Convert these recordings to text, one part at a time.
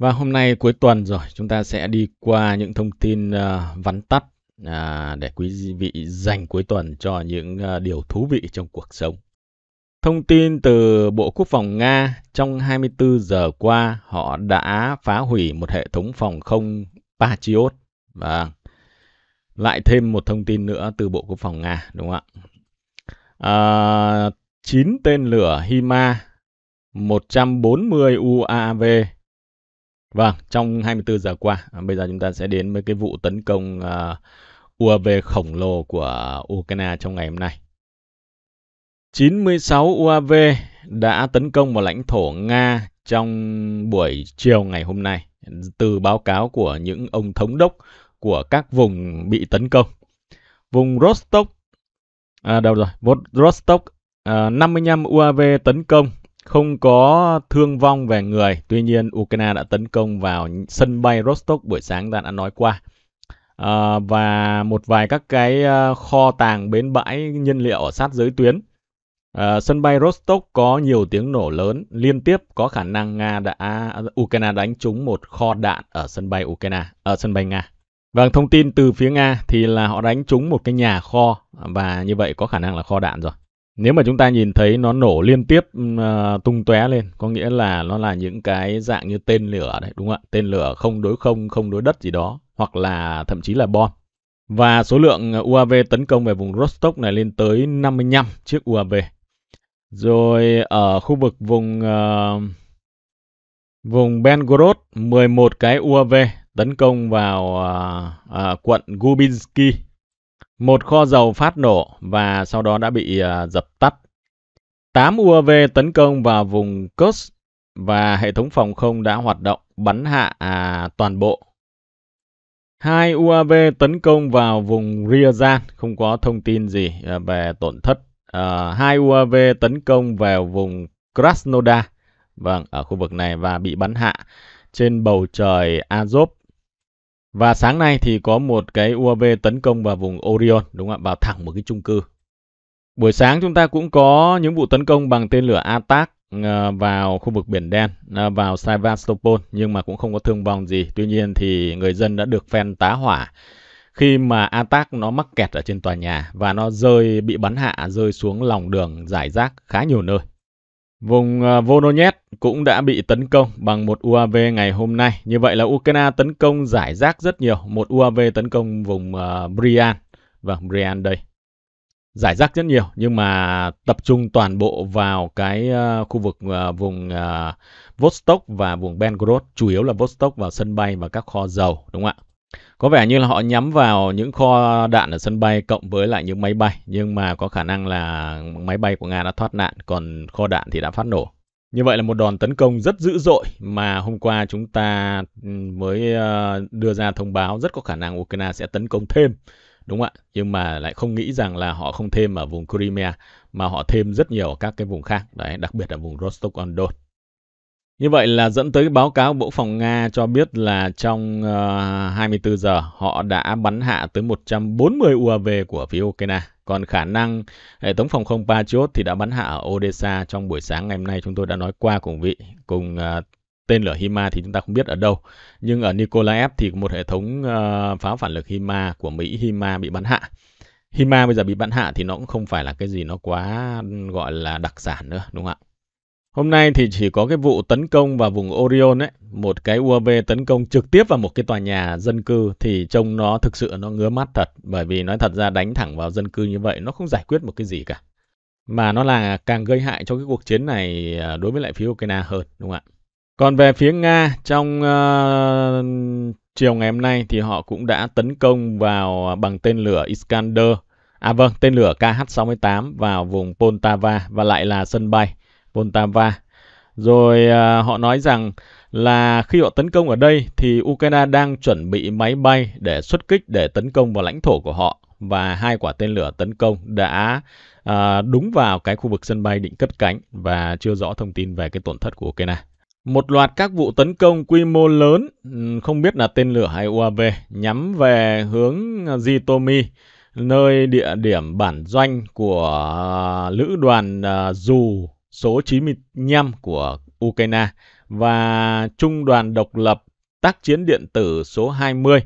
Và hôm nay cuối tuần rồi, chúng ta sẽ đi qua những thông tin uh, vắn tắt uh, để quý vị dành cuối tuần cho những uh, điều thú vị trong cuộc sống. Thông tin từ Bộ Quốc phòng Nga, trong 24 giờ qua họ đã phá hủy một hệ thống phòng không Patriot. Và vâng. lại thêm một thông tin nữa từ Bộ Quốc phòng Nga, đúng không ạ? À, ờ, 9 tên lửa HIMA, 140 UAV Vâng, trong 24 giờ qua, à, bây giờ chúng ta sẽ đến với cái vụ tấn công à, UAV khổng lồ của Ukraine trong ngày hôm nay. 96 UAV đã tấn công vào lãnh thổ Nga trong buổi chiều ngày hôm nay từ báo cáo của những ông thống đốc của các vùng bị tấn công. Vùng Rostov à, đâu rồi? Rostov à, 55 UAV tấn công không có thương vong về người, tuy nhiên Ukraine đã tấn công vào sân bay Rostov buổi sáng ta đã nói qua. À, và một vài các cái ờ, kho tàng bến bãi nhiên liệu ở sát giới tuyến. À, sân bay Rostov có nhiều tiếng nổ lớn liên tiếp có khả năng Nga đã Ukraine đánh trúng một kho đạn ở sân bay Ukraine ở sân bay Nga. Vâng, thông tin từ phía Nga thì là họ đánh trúng một cái nhà kho và như vậy có khả năng là kho đạn rồi. Nếu mà chúng ta nhìn thấy nó nổ liên tiếp uh, tung tóe lên, có nghĩa là nó là những cái dạng như tên lửa đấy, đúng không ạ? Tên lửa không đối không, không đối đất gì đó, hoặc là thậm chí là bom. Và số lượng à, UAV tấn công về vùng Rostock này lên tới 55 chiếc UAV. Rồi ở khu vực vùng uh, vùng Belgorod 11 cái UAV tấn công vào uh, uh, quận Gubinsky một kho dầu phát nổ và sau đó đã bị uh, dập tắt. 8 UAV tấn công vào vùng Kursk và hệ thống phòng không đã hoạt động bắn hạ à, toàn bộ. Hai UAV tấn công vào vùng Ryazan, không có thông tin gì à, về tổn thất. À, hai UAV tấn công vào vùng Krasnodar, vâng, ở khu vực này và bị bắn hạ trên bầu trời Azov và sáng nay thì có một cái UAV tấn công vào vùng Orion, đúng không ạ? Vào thẳng một cái chung cư. Buổi sáng chúng ta cũng có những vụ tấn công bằng tên lửa ATAC ờ, vào khu vực Biển Đen, ờ, vào Sevastopol, nhưng mà cũng không có thương vong gì. Tuy nhiên thì người dân đã được phen tá hỏa khi mà ATAC nó mắc kẹt ở trên tòa nhà và nó rơi bị bắn hạ rơi xuống lòng đường giải rác khá nhiều nơi Vùng à, Voronezh cũng đã bị tấn công bằng một UAV ngày hôm nay. Như vậy là Ukraine tấn công giải rác rất nhiều. Một UAV tấn công vùng uh, Brian. Vâng, Brian đây. Giải rác rất nhiều nhưng mà tập trung toàn bộ vào cái uh, khu vực uh, vùng uh, Vostok và vùng Belgorod. Chủ yếu là Vostok vào sân bay và các kho dầu đúng không ạ? Có vẻ như là họ nhắm vào những kho đạn ở sân bay cộng với lại những máy bay, nhưng mà có khả năng là máy bay của Nga đã thoát nạn, còn kho đạn thì đã phát nổ. Như vậy là một đòn tấn công rất dữ dội mà hôm qua chúng ta ừ, mới ờ, đưa ra thông báo rất có khả năng Ukraine sẽ tấn công thêm. Đúng không ạ? Nhưng mà lại không nghĩ rằng là họ không thêm ở vùng Crimea mà họ thêm rất nhiều ở các cái vùng khác, đấy, đặc biệt là vùng Rostov-on-Don. Như vậy là dẫn tới báo cáo Bộ Phòng Nga cho biết là trong uh, ờ, 24 giờ họ đã bắn hạ tới 140 UAV của phía Ukraine. Còn khả năng hệ thống phòng không Patriot thì đã bắn hạ ở Odessa trong buổi sáng ngày hôm nay chúng tôi đã nói qua cùng vị cùng uh, tên lửa HIMA thì chúng ta không biết ở đâu. Nhưng ở Nikolaev thì một hệ thống uh, pháo phản lực HIMA của Mỹ HIMA bị bắn hạ. HIMA bây giờ bị bắn hạ thì nó cũng không phải là cái gì nó quá gọi là đặc sản nữa đúng không ạ? Hôm nay thì chỉ có cái vụ tấn công vào vùng Orion ấy, một cái UAV tấn công trực tiếp vào một cái tòa nhà dân cư thì trông nó thực sự nó ngứa mắt thật bởi vì nói thật ra đánh thẳng vào dân cư như vậy nó không giải quyết một cái gì cả. Mà nó là càng gây hại cho cái cuộc chiến này à, đối với lại phía Ukraine hơn đúng không ạ? Còn về phía Nga trong uh, chiều ngày hôm nay thì họ cũng đã tấn công vào bằng tên lửa Iskander. À vâng, tên lửa KH-68 vào vùng Poltava và lại là sân bay Poltava. Rồi uh, họ nói rằng là khi họ tấn công ở đây thì Ukraine đang chuẩn bị máy bay để xuất kích để tấn công vào lãnh thổ của họ và hai quả tên lửa tấn công đã à, đúng vào cái khu vực sân bay định cất cánh và chưa rõ thông tin về cái tổn thất của Ukraine. Một loạt các vụ tấn công quy mô lớn, không biết là tên lửa hay UAV, nhắm về hướng Zitomi, nơi địa điểm bản doanh của à, lữ đoàn à, dù số 95 của Ukraine và Trung đoàn độc lập tác chiến điện tử số 20,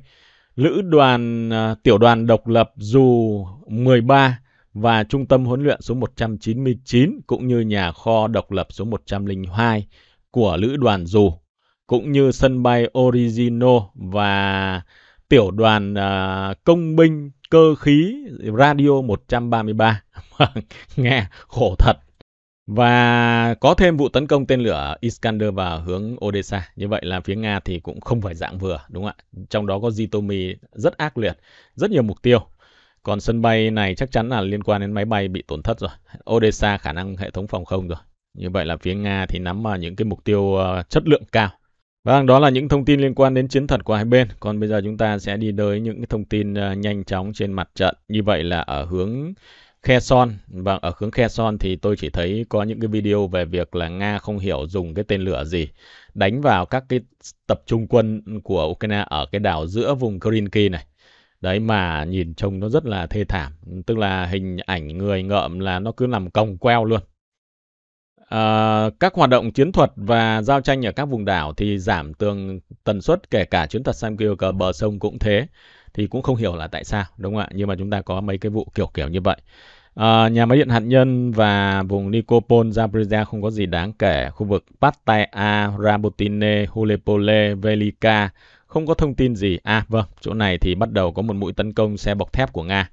Lữ đoàn à, tiểu đoàn độc lập dù 13 và trung tâm huấn luyện số 199 cũng như nhà kho độc lập số 102 của lữ đoàn dù cũng như sân bay Origino và tiểu đoàn à, công binh cơ khí radio 133. Vâng, nghe khổ thật. Và có thêm vụ tấn công tên lửa Iskander vào hướng Odessa. Như vậy là phía Nga thì cũng không phải dạng vừa, đúng không ạ? Trong đó có Zitomi rất ác liệt, rất nhiều mục tiêu. Còn sân bay này chắc chắn là liên quan đến máy bay bị tổn thất rồi. Odessa khả năng hệ thống phòng không rồi. Như vậy là phía Nga thì nắm vào những cái mục tiêu ờ, chất lượng cao. Vâng, đó là những thông tin liên quan đến chiến thuật của hai bên. Còn bây giờ chúng ta sẽ đi tới những cái thông tin ờ, nhanh chóng trên mặt trận. Như vậy là ở hướng Khe Son. và vâng, ở hướng Khe Son thì tôi chỉ thấy có những cái video về việc là Nga không hiểu dùng cái tên lửa gì đánh vào các cái tập trung quân của Ukraine ở cái đảo giữa vùng Krynky này. Đấy mà nhìn trông nó rất là thê thảm, tức là hình ảnh người ngợm là nó cứ nằm còng queo luôn. À, các hoạt động chiến thuật và giao tranh ở các vùng đảo thì giảm tương tần suất kể cả chuyến thuật sang kia bờ sông cũng thế thì cũng không hiểu là tại sao đúng không ạ nhưng mà chúng ta có mấy cái vụ kiểu kiểu như vậy à, nhà máy điện hạt nhân và vùng Nikopol Zaporizhia không có gì đáng kể khu vực Pattaya Rabotine Hulepole Velika không có thông tin gì à vâng chỗ này thì bắt đầu có một mũi tấn công xe bọc thép của nga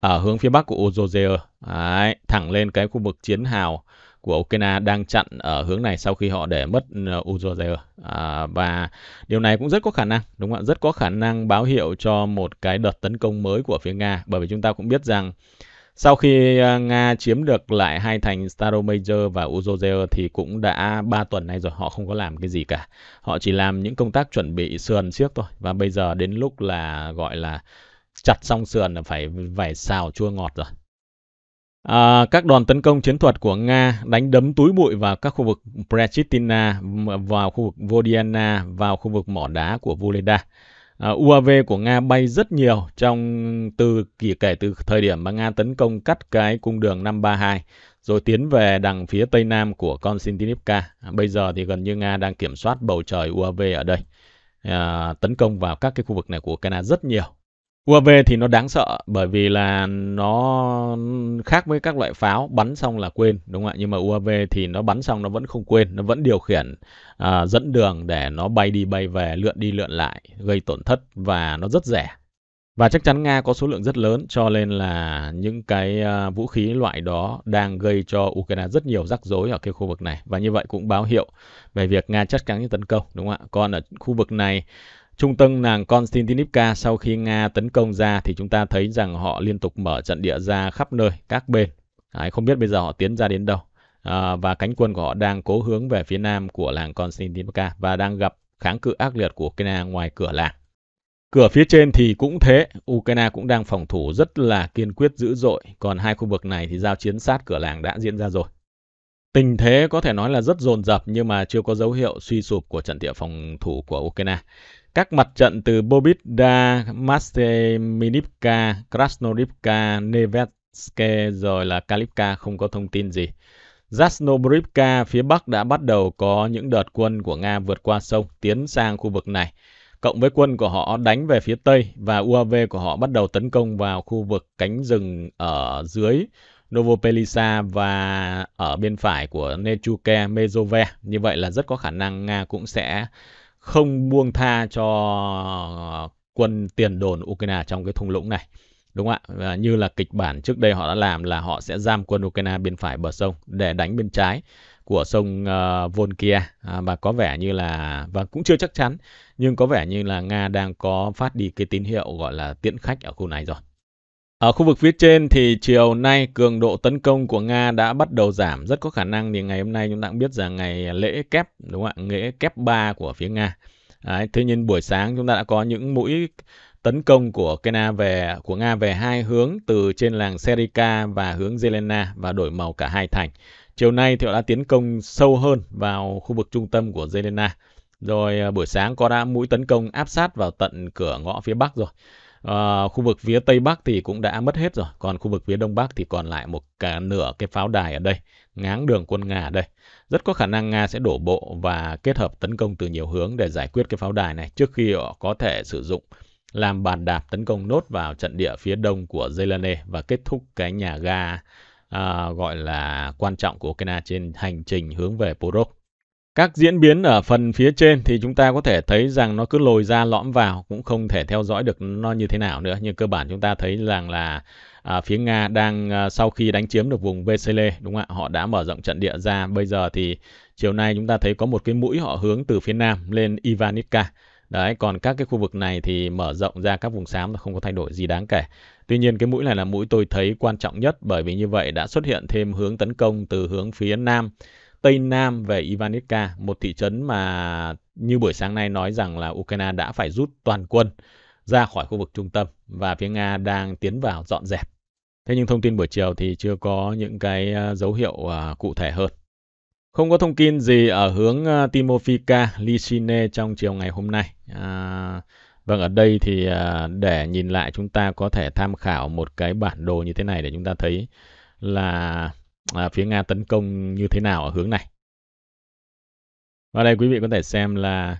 ở hướng phía bắc của Ozozer, thẳng lên cái khu vực chiến hào của Ukraine đang chặn ở hướng này sau khi họ để mất ờ, Uzhozhel à, và điều này cũng rất có khả năng đúng không ạ rất có khả năng báo hiệu cho một cái đợt tấn công mới của phía Nga bởi vì chúng ta cũng biết rằng sau khi ờ, Nga chiếm được lại hai thành Staromajor và Uzozer thì cũng đã 3 tuần nay rồi họ không có làm cái gì cả. Họ chỉ làm những công tác chuẩn bị sườn xiếc thôi và bây giờ đến lúc là gọi là chặt xong sườn là phải phải xào chua ngọt rồi. À, các đoàn tấn công chiến thuật của Nga đánh đấm túi bụi vào các khu vực Prechitina, vào khu vực Vodiana, vào khu vực mỏ đá của Voleda. À, UAV của Nga bay rất nhiều trong từ kể, kể từ thời điểm mà Nga tấn công cắt cái cung đường 532 rồi tiến về đằng phía tây nam của Konstantinivka. À, bây giờ thì gần như Nga đang kiểm soát bầu trời UAV ở đây. À, tấn công vào các cái khu vực này của Ukraine rất nhiều UAV thì nó đáng sợ bởi vì là nó khác với các loại pháo bắn xong là quên đúng không ạ nhưng mà UAV thì nó bắn xong nó vẫn không quên nó vẫn điều khiển à, dẫn đường để nó bay đi bay về lượn đi lượn lại gây tổn thất và nó rất rẻ và chắc chắn Nga có số lượng rất lớn cho nên là những cái à, vũ khí loại đó đang gây cho Ukraine rất nhiều rắc rối ở cái khu vực này. Và như vậy cũng báo hiệu về việc Nga chắc chắn như tấn công, đúng không ạ? Còn ở khu vực này Trung tâm nàng Konstantinivka sau khi Nga tấn công ra thì chúng ta thấy rằng họ liên tục mở trận địa ra khắp nơi, các bên. Đấy, không biết bây giờ họ tiến ra đến đâu. À, và cánh quân của họ đang cố hướng về phía nam của làng Konstantinivka và đang gặp kháng cự ác liệt của Ukraine ngoài cửa làng. Cửa phía trên thì cũng thế, Ukraine cũng đang phòng thủ rất là kiên quyết dữ dội, còn hai khu vực này thì giao chiến sát cửa làng đã diễn ra rồi. Tình thế có thể nói là rất dồn dập nhưng mà chưa có dấu hiệu suy sụp của trận địa phòng thủ của Ukraine. Các mặt trận từ Bobitda, Masteminivka, Krasnodivka, Nevetske rồi là Kalivka không có thông tin gì. Zasnobrivka phía Bắc đã bắt đầu có những đợt quân của Nga vượt qua sông tiến sang khu vực này. Cộng với quân của họ đánh về phía Tây và UAV của họ bắt đầu tấn công vào khu vực cánh rừng ở dưới Novopelisa và ở bên phải của Nechuke Mezove. Như vậy là rất có khả năng Nga cũng sẽ không buông tha cho quân tiền đồn Ukraine trong cái thung lũng này. Đúng không ạ? Và như là kịch bản trước đây họ đã làm là họ sẽ giam quân Ukraine bên phải bờ sông để đánh bên trái của sông uh, Volkia à, và có vẻ như là và cũng chưa chắc chắn nhưng có vẻ như là Nga đang có phát đi cái tín hiệu gọi là tiễn khách ở khu này rồi. Ở khu vực phía trên thì chiều nay cường độ tấn công của Nga đã bắt đầu giảm. Rất có khả năng thì ngày hôm nay chúng ta cũng biết rằng ngày lễ kép, đúng không ạ? Lễ kép 3 của phía Nga. Đấy, tuy nhiên buổi sáng chúng ta đã có những mũi tấn công của Kena về của Nga về hai hướng từ trên làng Serika và hướng Zelena và đổi màu cả hai thành. Chiều nay thì họ đã tiến công sâu hơn vào khu vực trung tâm của Zelena. Rồi à, buổi sáng có đã mũi tấn công áp sát vào tận cửa ngõ phía bắc rồi à, khu vực phía Tây Bắc thì cũng đã mất hết rồi. Còn khu vực phía Đông Bắc thì còn lại một cả nửa cái pháo đài ở đây, ngáng đường quân Nga ở đây. Rất có khả năng Nga sẽ đổ bộ và kết hợp tấn công từ nhiều hướng để giải quyết cái pháo đài này trước khi họ có thể sử dụng làm bàn đạp tấn công nốt vào trận địa phía đông của Zelane và kết thúc cái nhà ga à, gọi là quan trọng của Ukraine trên hành trình hướng về Porov. Các diễn biến ở phần phía trên thì chúng ta có thể thấy rằng nó cứ lồi ra lõm vào cũng không thể theo dõi được nó như thế nào nữa. Nhưng cơ bản chúng ta thấy rằng là à, phía Nga đang à, sau khi đánh chiếm được vùng Vesele đúng không ạ? Họ đã mở rộng trận địa ra. Bây giờ thì chiều nay chúng ta thấy có một cái mũi họ hướng từ phía nam lên Ivanivka. Đấy, còn các cái khu vực này thì mở rộng ra các vùng xám không có thay đổi gì đáng kể. Tuy nhiên cái mũi này là mũi tôi thấy quan trọng nhất bởi vì như vậy đã xuất hiện thêm hướng tấn công từ hướng phía nam Tây Nam về Ivanivka, một thị trấn mà như buổi sáng nay nói rằng là Ukraine đã phải rút toàn quân ra khỏi khu vực trung tâm và phía Nga đang tiến vào dọn dẹp. Thế nhưng thông tin buổi chiều thì chưa có những cái ờ, dấu hiệu ờ, cụ thể hơn. Không có thông tin gì ở hướng ờ, Timofika Lysine trong chiều ngày hôm nay. À, vâng, ở đây thì để nhìn lại chúng ta có thể tham khảo một cái bản đồ như thế này để chúng ta thấy là à, phía Nga tấn công như thế nào ở hướng này. Và đây quý vị có thể xem là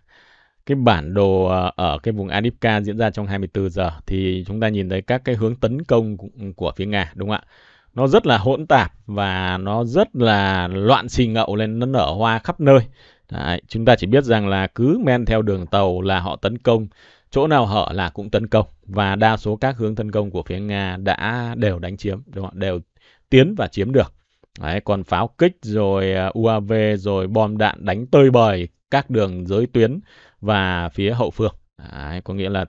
cái bản đồ à, ở cái vùng Adipka diễn ra trong 24 giờ thì chúng ta nhìn thấy các cái hướng tấn công của phía Nga đúng không ạ? Nó rất là hỗn tạp và nó rất là loạn xì ngậu lên nó nở hoa khắp nơi. Đấy, chúng ta chỉ biết rằng là cứ men theo đường tàu là họ tấn công, chỗ nào họ là cũng tấn công và đa số các hướng tấn công của phía Nga đã đều đánh chiếm, đúng không? ạ đều tiến và chiếm được. Đấy, còn pháo kích rồi à, UAV rồi bom đạn đánh tơi bời các đường giới tuyến và phía hậu phương. Đấy, có nghĩa là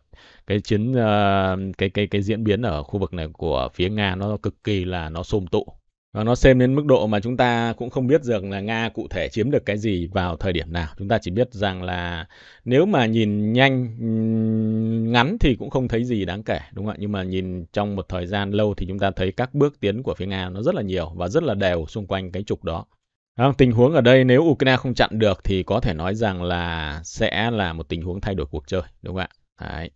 cái chiến ờ, cái cái cái diễn biến ở khu vực này của phía Nga nó cực kỳ là nó xôm tụ và nó xem đến mức độ mà chúng ta cũng không biết rằng là Nga cụ thể chiếm được cái gì vào thời điểm nào. Chúng ta chỉ biết rằng là nếu mà nhìn nhanh ngắn thì cũng không thấy gì đáng kể đúng không ạ? Nhưng mà nhìn trong một thời gian lâu thì chúng ta thấy các bước tiến của phía Nga nó rất là nhiều và rất là đều xung quanh cái trục đó. À, tình huống ở đây nếu Ukraine không chặn được thì có thể nói rằng là sẽ là một tình huống thay đổi cuộc chơi đúng không ạ? Đấy.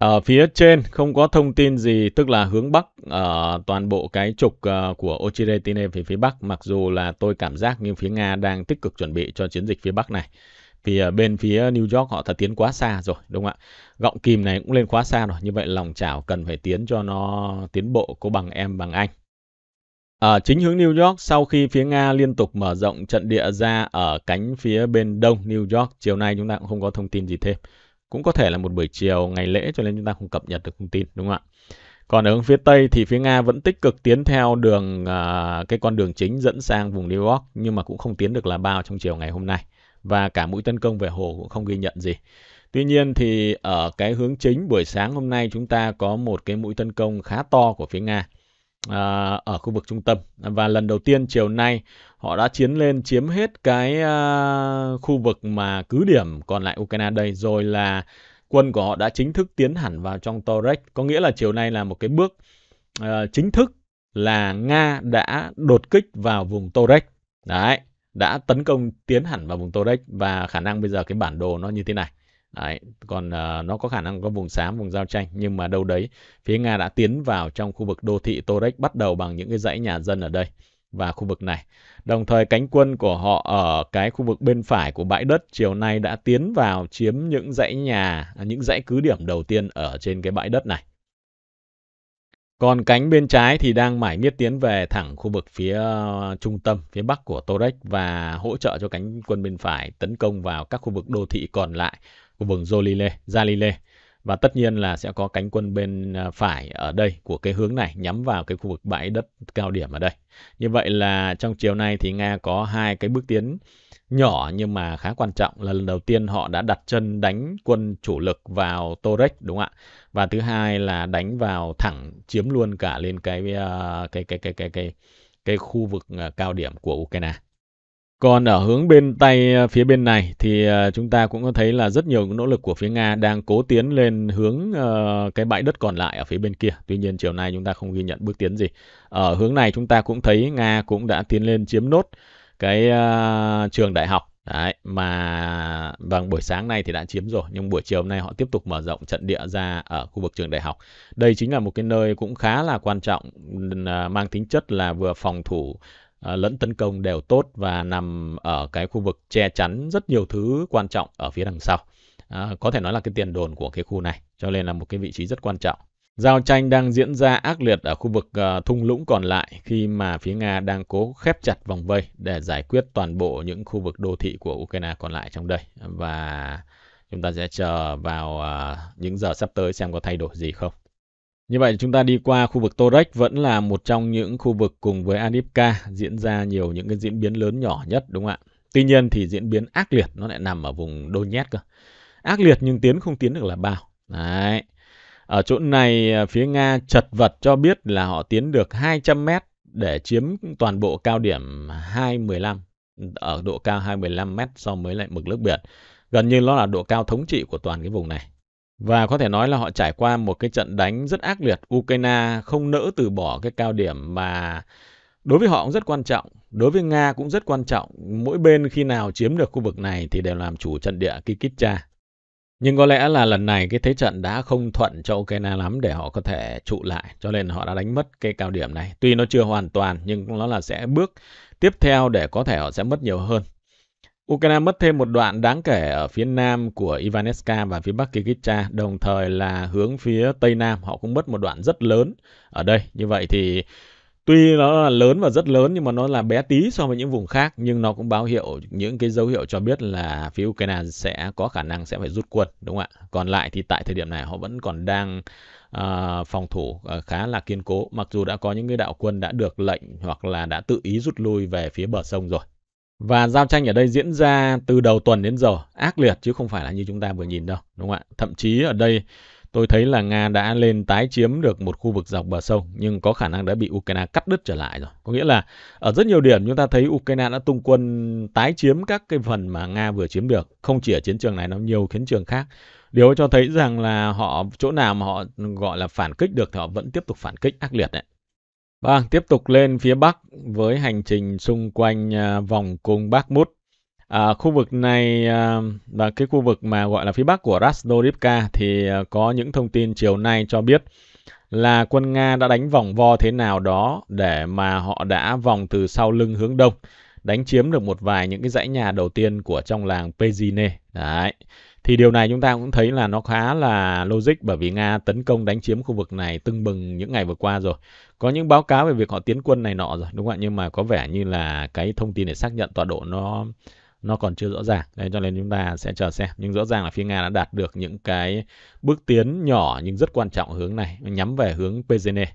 Ở phía trên không có thông tin gì, tức là hướng Bắc ở ờ, uh, toàn bộ cái trục uh, của Ochiretine về phía Bắc. Mặc dù là tôi cảm giác như phía Nga đang tích cực chuẩn bị cho chiến dịch phía Bắc này. Vì ở bên phía New York họ thật tiến quá xa rồi, đúng không ạ? Gọng kìm này cũng lên quá xa rồi. Như vậy lòng chảo cần phải tiến cho nó tiến bộ có bằng em bằng anh. Ở ờ, chính hướng New York, sau khi phía Nga liên tục mở rộng trận địa ra ở cánh phía bên đông New York, chiều nay chúng ta cũng không có thông tin gì thêm cũng có thể là một buổi chiều ngày lễ cho nên chúng ta không cập nhật được thông tin đúng không ạ? Còn ở hướng phía Tây thì phía Nga vẫn tích cực tiến theo đường uh, cái con đường chính dẫn sang vùng New York nhưng mà cũng không tiến được là bao trong chiều ngày hôm nay và cả mũi tấn công về hồ cũng không ghi nhận gì. Tuy nhiên thì ở cái hướng chính buổi sáng hôm nay chúng ta có một cái mũi tấn công khá to của phía Nga À, ở khu vực trung tâm và lần đầu tiên chiều nay họ đã chiến lên chiếm hết cái à, khu vực mà cứ điểm còn lại Ukraine đây rồi là quân của họ đã chính thức tiến hẳn vào trong Torres có nghĩa là chiều nay là một cái bước à, chính thức là Nga đã đột kích vào vùng Torres đấy đã tấn công tiến hẳn vào vùng Torres và khả năng bây giờ cái bản đồ nó như thế này Đấy, còn uh, nó có khả năng có vùng xám, vùng giao tranh nhưng mà đâu đấy phía Nga đã tiến vào trong khu vực đô thị Torek bắt đầu bằng những cái dãy nhà dân ở đây và khu vực này. Đồng thời cánh quân của họ ở cái khu vực bên phải của bãi đất chiều nay đã tiến vào chiếm những dãy nhà, à, những dãy cứ điểm đầu tiên ở trên cái bãi đất này. Còn cánh bên trái thì đang mải miết tiến về thẳng khu vực phía ờ, trung tâm, phía bắc của Torek và hỗ trợ cho cánh quân bên phải tấn công vào các khu vực đô thị còn lại của vùng Jolile, Jalile. Và tất nhiên là sẽ có cánh quân bên ờ, phải ở đây của cái hướng này nhắm vào cái khu vực bãi đất cao điểm ở đây. Như vậy là trong chiều nay thì Nga có hai cái bước tiến nhỏ nhưng mà khá quan trọng là lần đầu tiên họ đã đặt chân đánh quân chủ lực vào Torres đúng không ạ? Và thứ hai là đánh vào thẳng chiếm luôn cả lên cái ờ, cái cái cái cái cái cái khu vực ờ, cao điểm của Ukraine. Còn ở hướng bên tay ờ, phía bên này thì chúng ta cũng có thấy là rất nhiều nỗ lực của phía Nga đang cố tiến lên hướng cái bãi đất còn lại ở phía bên kia. Tuy nhiên chiều nay chúng ta không ghi nhận bước tiến gì. Ở hướng này chúng ta cũng thấy Nga cũng đã tiến lên chiếm nốt cái uh, trường đại học Đấy, mà vâng buổi sáng nay thì đã chiếm rồi nhưng buổi chiều hôm nay họ tiếp tục mở rộng trận địa ra ở khu vực trường đại học. Đây chính là một cái nơi cũng khá là quan trọng à, mang tính chất là vừa phòng thủ ờ, lẫn tấn công đều tốt và nằm ở cái khu vực che chắn rất nhiều thứ quan trọng ở phía đằng sau. À, có thể nói là cái tiền đồn của cái khu này cho nên là một cái vị trí rất quan trọng. Giao tranh đang diễn ra ác liệt ở khu vực uh, thung lũng còn lại khi mà phía Nga đang cố khép chặt vòng vây để giải quyết toàn bộ những khu vực đô thị của Ukraine còn lại trong đây. Và chúng ta sẽ chờ vào uh, những giờ sắp tới xem có thay đổi gì không. Như vậy chúng ta đi qua khu vực Torek vẫn là một trong những khu vực cùng với Adipka diễn ra nhiều những cái diễn biến lớn nhỏ nhất đúng không ạ? Tuy nhiên thì diễn biến ác liệt nó lại nằm ở vùng Donetsk cơ. Ác liệt nhưng tiến không tiến được là bao. Đấy. Ở chỗ này, à, phía Nga chật vật cho biết là họ tiến được 200 mét để chiếm toàn bộ cao điểm 215, ở độ cao 215 mét so với lại mực nước biển. Gần như nó là độ cao thống trị của toàn cái vùng này. Và có thể nói là họ trải qua một cái trận đánh rất ác liệt. Ukraine không nỡ từ bỏ cái cao điểm mà đối với họ cũng rất quan trọng. Đối với Nga cũng rất quan trọng. Mỗi bên khi nào chiếm được khu vực này thì đều làm chủ trận địa Kikitcha. Nhưng có lẽ là lần này cái thế trận đã không thuận cho Ukraine lắm để họ có thể trụ lại. Cho nên họ đã đánh mất cái cao điểm này. Tuy nó chưa hoàn toàn nhưng nó là sẽ bước tiếp theo để có thể họ sẽ mất nhiều hơn. Ukraine mất thêm một đoạn đáng kể ở phía nam của Ivanetska và phía bắc Kikitsa, đồng thời là hướng phía tây nam họ cũng mất một đoạn rất lớn ở đây. Như vậy thì tuy nó là lớn và rất lớn nhưng mà nó là bé tí so với những vùng khác nhưng nó cũng báo hiệu những cái dấu hiệu cho biết là phía Ukraine sẽ có khả năng sẽ phải rút quân đúng không ạ còn lại thì tại thời điểm này họ vẫn còn đang uh, phòng thủ uh, khá là kiên cố mặc dù đã có những cái đạo quân đã được lệnh hoặc là đã tự ý rút lui về phía bờ sông rồi và giao tranh ở đây diễn ra từ đầu tuần đến giờ ác liệt chứ không phải là như chúng ta vừa nhìn đâu đúng không ạ thậm chí ở đây Tôi thấy là Nga đã lên tái chiếm được một khu vực dọc bờ sông nhưng có khả năng đã bị Ukraine cắt đứt trở lại rồi. Có nghĩa là ở rất nhiều điểm chúng ta thấy Ukraine đã tung quân tái chiếm các cái phần mà Nga vừa chiếm được. Không chỉ ở chiến trường này nó nhiều chiến trường khác. Điều cho thấy rằng là họ chỗ nào mà họ gọi là phản kích được thì họ vẫn tiếp tục phản kích ác liệt đấy. Vâng, tiếp tục lên phía Bắc với hành trình xung quanh à, vòng cung Bác Mút. À, khu vực này à, và cái khu vực mà gọi là phía bắc của Rasdorivka thì à, có những thông tin chiều nay cho biết là quân Nga đã đánh vòng vo thế nào đó để mà họ đã vòng từ sau lưng hướng đông đánh chiếm được một vài những cái dãy nhà đầu tiên của trong làng Pezine. Đấy. Thì điều này chúng ta cũng thấy là nó khá là logic bởi vì Nga tấn công đánh chiếm khu vực này tưng bừng những ngày vừa qua rồi. Có những báo cáo về việc họ tiến quân này nọ rồi, đúng không ạ? Nhưng mà có vẻ như là cái thông tin để xác nhận tọa độ nó nó còn chưa rõ ràng đấy, cho nên chúng ta sẽ chờ xem nhưng rõ ràng là phía nga đã đạt được những cái bước tiến nhỏ nhưng rất quan trọng hướng này nhắm về hướng PZN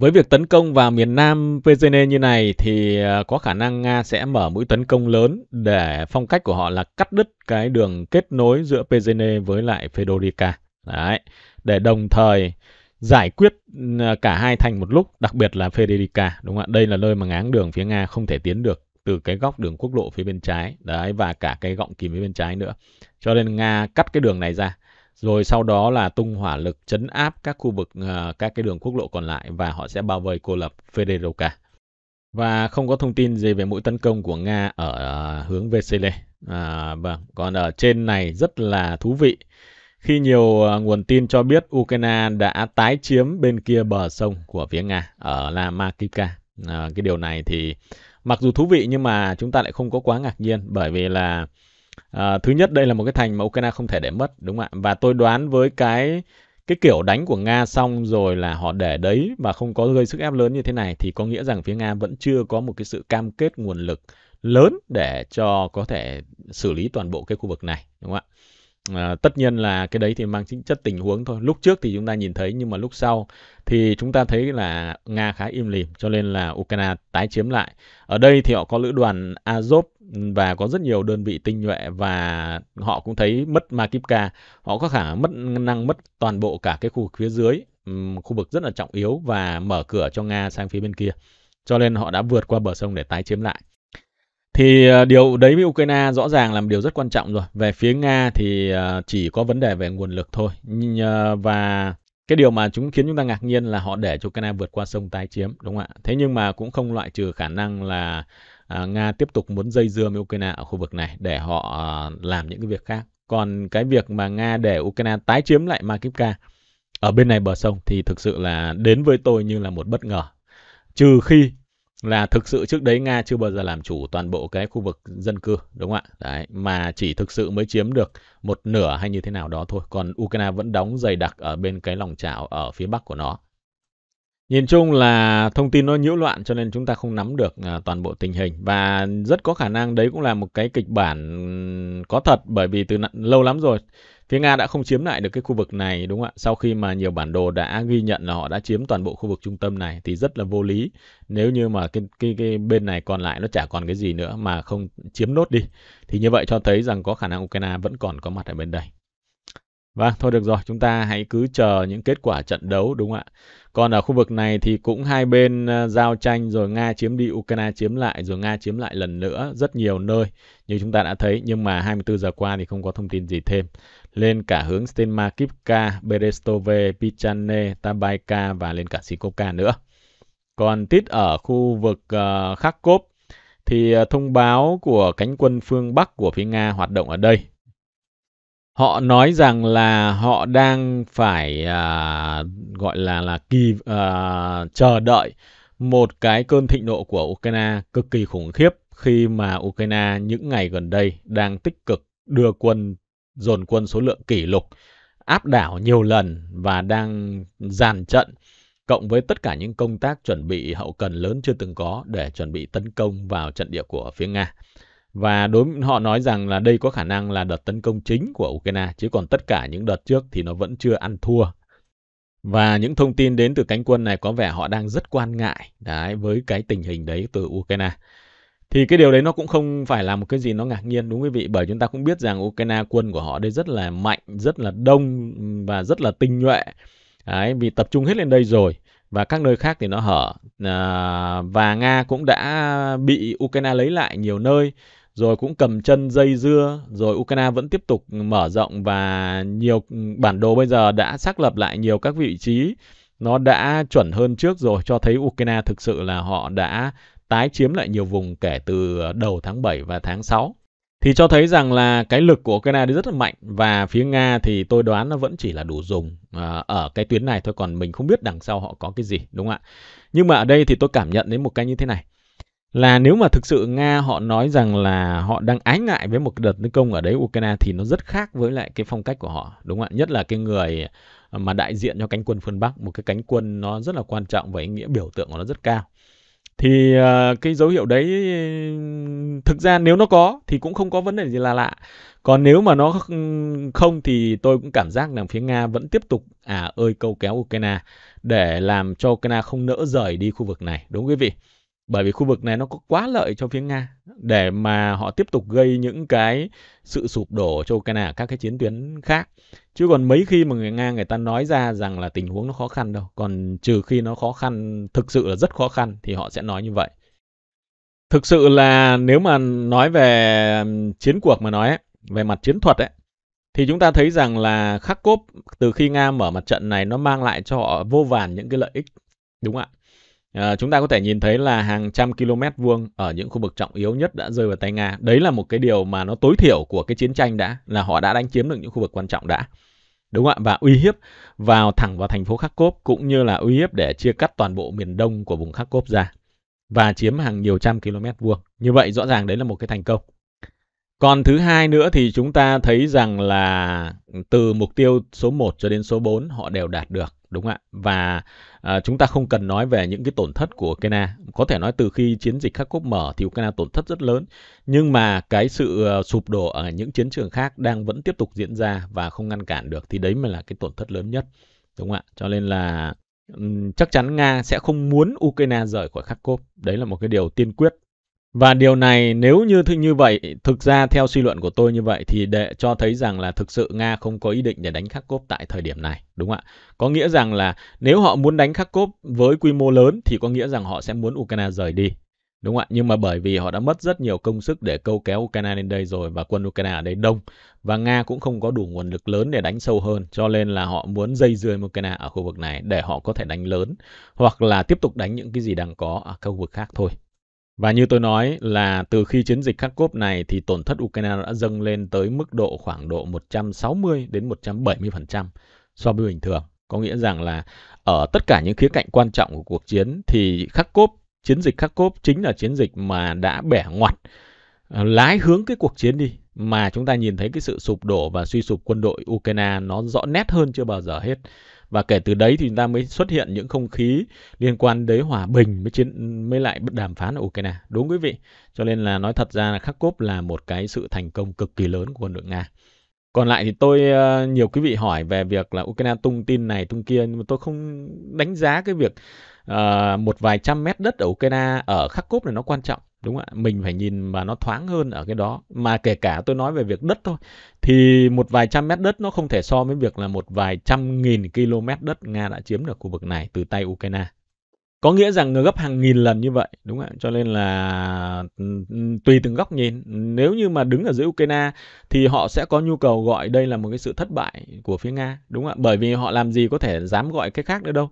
với việc tấn công vào miền Nam PZN như này thì ờ, có khả năng Nga sẽ mở mũi tấn công lớn để phong cách của họ là cắt đứt cái đường kết nối giữa PZN với lại Fedorivka. Đấy, để đồng thời giải quyết ờ, cả hai thành một lúc, đặc biệt là Federica, đúng không ạ? Đây là nơi mà ngáng đường phía Nga không thể tiến được từ cái góc đường quốc lộ phía bên trái đấy và cả cái gọng kìm phía bên trái nữa cho nên nga cắt cái đường này ra rồi sau đó là tung hỏa lực chấn áp các khu vực uh, các cái đường quốc lộ còn lại và họ sẽ bao vây cô lập Federoka và không có thông tin gì về mũi tấn công của nga ở uh, hướng Vesele à, vâng, còn ở trên này rất là thú vị khi nhiều uh, nguồn tin cho biết Ukraine đã tái chiếm bên kia bờ sông của phía Nga ở La Makivka. À, cái điều này thì mặc dù thú vị nhưng mà chúng ta lại không có quá ngạc nhiên bởi vì là à, thứ nhất đây là một cái thành mà Ukraine không thể để mất đúng không ạ và tôi đoán với cái cái kiểu đánh của Nga xong rồi là họ để đấy mà không có gây sức ép lớn như thế này thì có nghĩa rằng phía Nga vẫn chưa có một cái sự cam kết nguồn lực lớn để cho có thể xử lý toàn bộ cái khu vực này đúng không ạ? À, tất nhiên là cái đấy thì mang tính chất tình huống thôi. Lúc trước thì chúng ta nhìn thấy nhưng mà lúc sau thì chúng ta thấy là Nga khá im lìm cho nên là Ukraine tái chiếm lại. Ở đây thì họ có lữ đoàn Azov và có rất nhiều đơn vị tinh nhuệ và họ cũng thấy mất Makivka, họ có khả mất năng mất toàn bộ cả cái khu vực phía dưới, khu vực rất là trọng yếu và mở cửa cho Nga sang phía bên kia. Cho nên họ đã vượt qua bờ sông để tái chiếm lại thì à, điều đấy với Ukraine rõ ràng là một điều rất quan trọng rồi. Về phía Nga thì à, chỉ có vấn đề về nguồn lực thôi. À, và cái điều mà chúng khiến chúng ta ngạc nhiên là họ để cho Ukraine vượt qua sông tái chiếm, đúng không ạ? Thế nhưng mà cũng không loại trừ khả năng là Nga tiếp tục muốn dây dưa với Ukraine ở khu vực này để họ làm những cái việc khác. Còn cái việc mà Nga để Ukraine tái chiếm lại Makivka ở bên này bờ sông thì thực sự là đến với tôi như là một bất ngờ. Trừ khi là thực sự trước đấy Nga chưa bao giờ làm chủ toàn bộ cái khu vực dân cư đúng không ạ? Đấy, mà chỉ thực sự mới chiếm được một nửa hay như thế nào đó thôi. Còn Ukraine vẫn đóng dày đặc ở bên cái lòng chảo ở phía bắc của nó. Nhìn chung là thông tin nó nhiễu loạn cho nên chúng ta không nắm được à, toàn bộ tình hình và rất có khả năng đấy cũng là một cái kịch bản ừ, có thật bởi vì từ lâu lắm rồi Phía Nga đã không chiếm lại được cái khu vực này đúng không ạ? Sau khi mà nhiều bản đồ đã ghi nhận là họ đã chiếm toàn bộ khu vực trung tâm này thì rất là vô lý. Nếu như mà cái cái cái bên này còn lại nó chả còn cái gì nữa mà không chiếm nốt đi thì như vậy cho thấy rằng có khả năng Ukraine vẫn còn có mặt ở bên đây. Vâng, thôi được rồi, chúng ta hãy cứ chờ những kết quả trận đấu đúng không ạ? Còn ở khu vực này thì cũng hai bên ờ, giao tranh rồi Nga chiếm đi, Ukraine chiếm lại rồi Nga chiếm lại lần nữa rất nhiều nơi như chúng ta đã thấy nhưng mà 24 giờ qua thì không có thông tin gì thêm. Lên cả hướng Stenma Kipka, Berestove, Pichane, Tabaika và lên cả Sikoka nữa. Còn tít ở khu vực uh, Kharkov thì ờ, thông báo của cánh quân phương Bắc của phía Nga hoạt động ở đây họ nói rằng là họ đang phải à, gọi là là kỳ à, chờ đợi một cái cơn thịnh nộ của Ukraine cực kỳ khủng khiếp khi mà Ukraine những ngày gần đây đang tích cực đưa quân dồn quân số lượng kỷ lục áp đảo nhiều lần và đang dàn trận cộng với tất cả những công tác chuẩn bị hậu cần lớn chưa từng có để chuẩn bị tấn công vào trận địa của phía Nga. Và đối họ nói rằng là đây có khả năng là đợt tấn công chính của Ukraine, chứ còn tất cả những đợt trước thì nó vẫn chưa ăn thua. Và những thông tin đến từ cánh quân này có vẻ họ đang rất quan ngại đấy với cái tình hình đấy từ Ukraine. Thì cái điều đấy nó cũng không phải là một cái gì nó ngạc nhiên đúng quý vị bởi chúng ta cũng biết rằng Ukraine quân của họ đây rất là mạnh, rất là đông và rất là tinh nhuệ. Đấy, vì tập trung hết lên đây rồi và các nơi khác thì nó hở. À, và Nga cũng đã bị Ukraine lấy lại nhiều nơi rồi cũng cầm chân dây dưa, rồi Ukraine vẫn tiếp tục mở rộng và nhiều bản đồ bây giờ đã xác lập lại nhiều các vị trí nó đã chuẩn hơn trước rồi cho thấy Ukraine thực sự là họ đã tái chiếm lại nhiều vùng kể từ đầu tháng 7 và tháng 6 thì cho thấy rằng là cái lực của Ukraine rất là mạnh và phía Nga thì tôi đoán nó vẫn chỉ là đủ dùng à, ở cái tuyến này thôi còn mình không biết đằng sau họ có cái gì đúng không ạ. Nhưng mà ở đây thì tôi cảm nhận đến một cái như thế này là nếu mà thực sự Nga họ nói rằng là họ đang ái ngại với một đợt tấn công ở đấy Ukraine thì nó rất khác với lại cái phong cách của họ đúng không ạ nhất là cái người ờ, mà đại diện cho cánh quân phương Bắc một cái cánh quân nó rất là quan trọng và ý nghĩa biểu tượng của nó rất cao thì ờ, cái dấu hiệu đấy thực ra nếu nó có thì cũng không có vấn đề gì là lạ còn nếu mà nó không thì tôi cũng cảm giác là phía nga vẫn tiếp tục à ơi câu kéo ukraine để làm cho ukraine không nỡ rời đi khu vực này đúng không quý vị bởi vì khu vực này nó có quá lợi cho phía Nga để mà họ tiếp tục gây những cái sự sụp đổ cho Ukraine các cái chiến tuyến khác. Chứ còn mấy khi mà người Nga người ta nói ra rằng là tình huống nó khó khăn đâu. Còn trừ khi nó khó khăn, thực sự là rất khó khăn thì họ sẽ nói như vậy. Thực sự là nếu mà nói về chiến cuộc mà nói về mặt chiến thuật ấy, thì chúng ta thấy rằng là Kharkov từ khi Nga mở mặt trận này nó mang lại cho họ vô vàn những cái lợi ích. Đúng ạ. À, chúng ta có thể nhìn thấy là hàng trăm km vuông ở những khu vực trọng yếu nhất đã rơi vào tay Nga. Đấy là một cái điều mà nó tối thiểu của cái chiến tranh đã là họ đã đánh chiếm được những khu vực quan trọng đã. Đúng không ạ? Và uy hiếp vào thẳng vào thành phố Kharkov cũng như là uy hiếp để chia cắt toàn bộ miền đông của vùng Kharkov ra và chiếm hàng nhiều trăm km vuông. Như vậy rõ ràng đấy là một cái thành công. Còn thứ hai nữa thì chúng ta thấy rằng là từ mục tiêu số 1 cho đến số 4 họ đều đạt được đúng ạ và à, chúng ta không cần nói về những cái tổn thất của Ukraine có thể nói từ khi chiến dịch khắc Kharkov mở thì Ukraine tổn thất rất lớn nhưng mà cái sự à, sụp đổ ở những chiến trường khác đang vẫn tiếp tục diễn ra và không ngăn cản được thì đấy mới là cái tổn thất lớn nhất đúng không ạ cho nên là chắc chắn Nga sẽ không muốn Ukraine rời khỏi Kharkov đấy là một cái điều tiên quyết và điều này nếu như như vậy, thực ra theo suy luận của tôi như vậy thì để cho thấy rằng là thực sự Nga không có ý định để đánh khắc Kharkov tại thời điểm này, đúng không ạ? Có nghĩa rằng là nếu họ muốn đánh khắc Kharkov với quy mô lớn thì có nghĩa rằng họ sẽ muốn Ukraine rời đi. Đúng không ạ? Nhưng mà bởi vì họ đã mất rất nhiều công sức để câu kéo Ukraine lên đây rồi và quân Ukraine ở đây đông và Nga cũng không có đủ nguồn lực lớn để đánh sâu hơn cho nên là họ muốn dây dưa Ukraine ở khu vực này để họ có thể đánh lớn hoặc là tiếp tục đánh những cái gì đang có ở khu vực khác thôi. Và như tôi nói là từ khi chiến dịch Kharkov này thì tổn thất Ukraine đã dâng lên tới mức độ khoảng độ 160 đến 170% so với bình thường. Có nghĩa rằng là ở tất cả những khía cạnh quan trọng của cuộc chiến thì Kharkov, chiến dịch Kharkov chính là chiến dịch mà đã bẻ ngoặt ờ, lái hướng cái cuộc chiến đi mà chúng ta nhìn thấy cái sự sụp đổ và suy sụp quân đội Ukraine nó rõ nét hơn chưa bao giờ hết và kể từ đấy thì chúng ta mới xuất hiện những không khí liên quan đến hòa bình mới chiến mới lại đàm phán ở Ukraine đúng quý vị cho nên là nói thật ra là Kharkov là một cái sự thành công cực kỳ lớn của quân đội Nga còn lại thì tôi ờ, nhiều quý vị hỏi về việc là Ukraine tung tin này tung kia nhưng mà tôi không đánh giá cái việc uh, một vài trăm mét đất ở Ukraine ở Kharkov này nó quan trọng đúng ạ mình phải nhìn mà nó thoáng hơn ở cái đó mà kể cả tôi nói về việc đất thôi thì một vài trăm mét đất nó không thể so với việc là một vài trăm nghìn km đất nga đã chiếm được khu vực này từ tay ukraine có nghĩa rằng người gấp hàng nghìn lần như vậy đúng không ạ cho nên là tùy từng góc nhìn nếu như mà đứng ở dưới ukraine thì họ sẽ có nhu cầu gọi đây là một cái sự thất bại của phía nga đúng không ạ bởi vì họ làm gì có thể dám gọi cái khác nữa đâu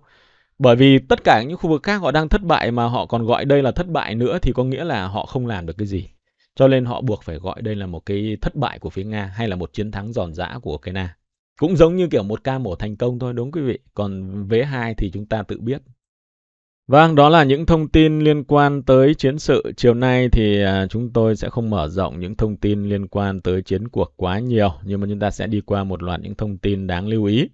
bởi vì tất cả những khu vực khác họ đang thất bại mà họ còn gọi đây là thất bại nữa thì có nghĩa là họ không làm được cái gì cho nên họ buộc phải gọi đây là một cái thất bại của phía nga hay là một chiến thắng giòn giã của ukraine cũng giống như kiểu một ca mổ thành công thôi đúng quý vị còn vế hai thì chúng ta tự biết Vâng, đó là những thông tin liên quan tới chiến sự. Chiều nay thì à, chúng tôi sẽ không mở rộng những thông tin liên quan tới chiến cuộc quá nhiều, nhưng mà chúng ta sẽ đi qua một loạt những thông tin đáng lưu ý.